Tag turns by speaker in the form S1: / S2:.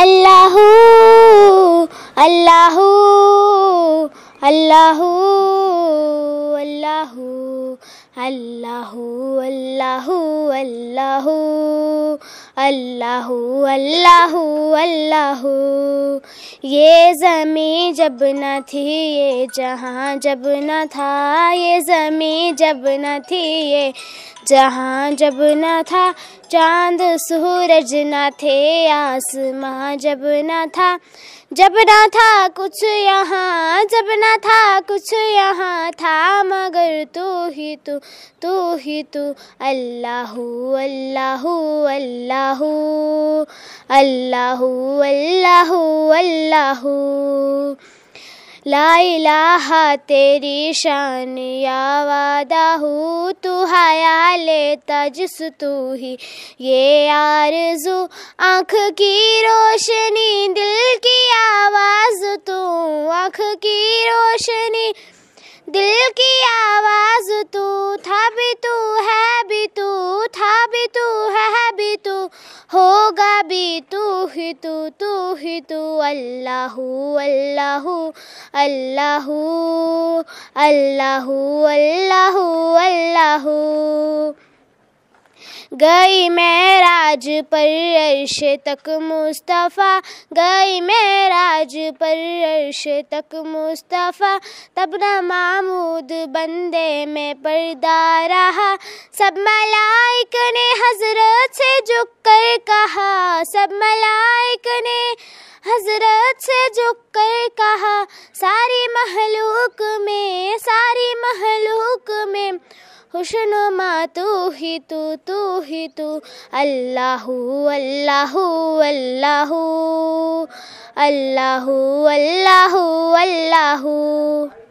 S1: अल्लाह अल्लाह अल्लाह अल्लाह अल्लाह अल्लाह अल्लाह अल्लाह अल्लाह अल्लाह ये जमी जब न थी ये जहाँ जब न था ये जमी जब न थी ये जहाँ जब न था चांद सूरज न थे आसमां जब न था जब न था कुछ यहाँ जब न था कुछ यहाँ था मगर तू ही तू तू ही तू अल्लाह अल्लाह अल्लाह अल्लाह अल्लाह अल्लाह लाइला तेरी शान या वादा हूँ तू हया तजस तू ही ये आरज़ू आँख की रोशनी दिल की आवाज़ तू आँख की रोशनी दिल की आवाज़ तू था भी तो तू तू ही तू अल्लाह अल्लाह अल्लाह अल्लाह अल्लाह अल्लाह गई मैं राज पर अर्श तक मुस्तफ़ा गई मैं राज पर अर्श तक मुस्तफ़ा तब न मामूद बंदे में पर्दा रहा सब मलाइक ने हजरत से झुक कर कहा सब हजरत से झुक कर कहा सारी महलूक में सारी महलूक में हुशनुमा तू ही तू तू ही तू अल्लाह अल्लाह अल्लाह अल्लाह अल्लाह अल्लाह